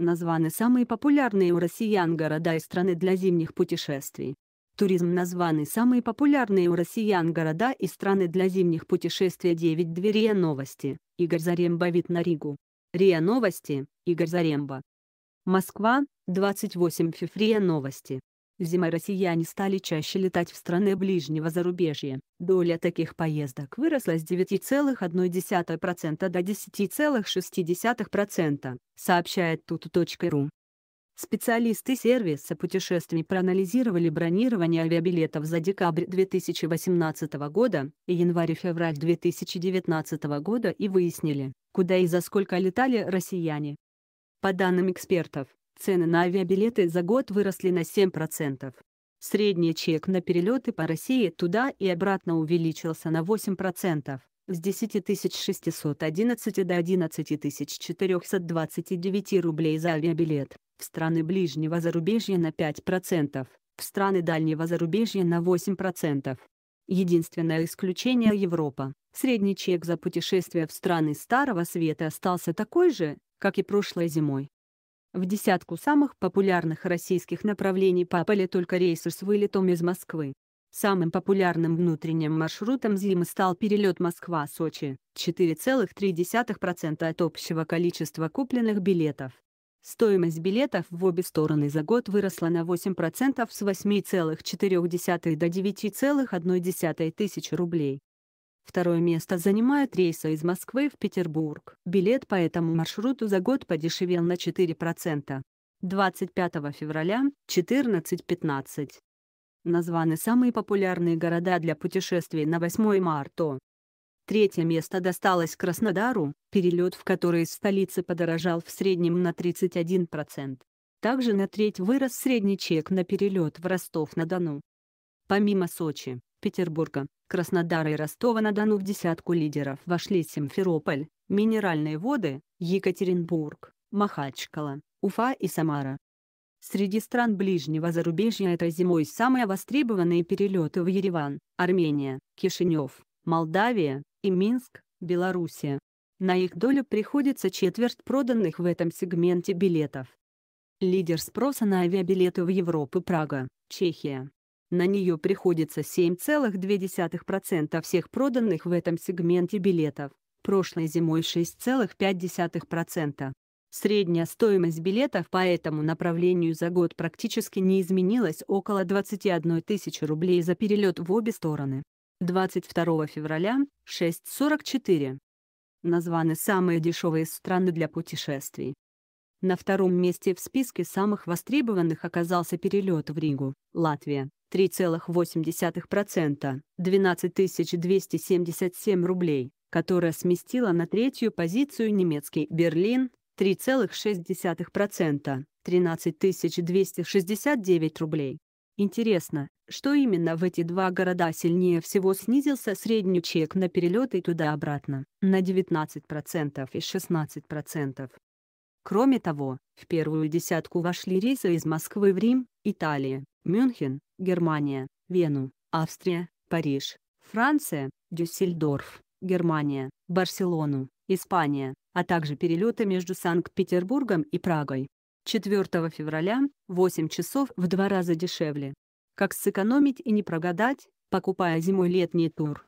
Названы самые популярные у россиян города и страны для зимних путешествий. Туризм названы самые популярные у россиян города и страны для зимних путешествий 9 2 РИА Новости, Игорь Заремба вид на Ригу. РИА Новости, Игорь Заремба. Москва, 28 ФИФ РИА Новости. Зимой россияне стали чаще летать в страны ближнего зарубежья. Доля таких поездок выросла с 9,1% до 10,6%, сообщает tutu.ru. Специалисты сервиса путешествий проанализировали бронирование авиабилетов за декабрь 2018 года и январь-февраль 2019 года и выяснили, куда и за сколько летали россияне. По данным экспертов, Цены на авиабилеты за год выросли на 7%. Средний чек на перелеты по России туда и обратно увеличился на 8%, с 10 611 до 11 429 рублей за авиабилет, в страны ближнего зарубежья на 5%, в страны дальнего зарубежья на 8%. Единственное исключение – Европа. Средний чек за путешествие в страны Старого Света остался такой же, как и прошлой зимой. В десятку самых популярных российских направлений попали только рейсы с вылетом из Москвы. Самым популярным внутренним маршрутом зимы стал перелет Москва-Сочи – 4,3% от общего количества купленных билетов. Стоимость билетов в обе стороны за год выросла на 8% с 8,4 до 9,1 тысяч рублей. Второе место занимает рейсы из Москвы в Петербург. Билет по этому маршруту за год подешевел на 4%. 25 февраля, 14.15. Названы самые популярные города для путешествий на 8 марта. Третье место досталось Краснодару, перелет в который из столицы подорожал в среднем на 31%. Также на треть вырос средний чек на перелет в Ростов-на-Дону. Помимо Сочи, Петербурга, Краснодара и Ростова-на-Дону в десятку лидеров вошли Симферополь, Минеральные воды, Екатеринбург, Махачкала, Уфа и Самара. Среди стран ближнего зарубежья этой зимой самые востребованные перелеты в Ереван, Армения, Кишинев, Молдавия и Минск, Белоруссия. На их долю приходится четверть проданных в этом сегменте билетов. Лидер спроса на авиабилеты в Европу Прага, Чехия. На нее приходится 7,2% всех проданных в этом сегменте билетов, прошлой зимой 6,5%. Средняя стоимость билетов по этому направлению за год практически не изменилась около 21 тысячи рублей за перелет в обе стороны. 22 февраля 6.44. Названы самые дешевые страны для путешествий. На втором месте в списке самых востребованных оказался перелет в Ригу, Латвия, 3,8%, 12 277 рублей, которая сместила на третью позицию немецкий Берлин 3,6%, 13 269 рублей. Интересно, что именно в эти два города сильнее всего снизился средний чек на перелеты туда-обратно, на 19% и 16%. Кроме того, в первую десятку вошли рейсы из Москвы в Рим, Италия, Мюнхен, Германия, Вену, Австрия, Париж, Франция, Дюссельдорф, Германия, Барселону, Испания, а также перелеты между Санкт-Петербургом и Прагой. 4 февраля 8 часов в два раза дешевле. Как сэкономить и не прогадать, покупая зимой летний тур.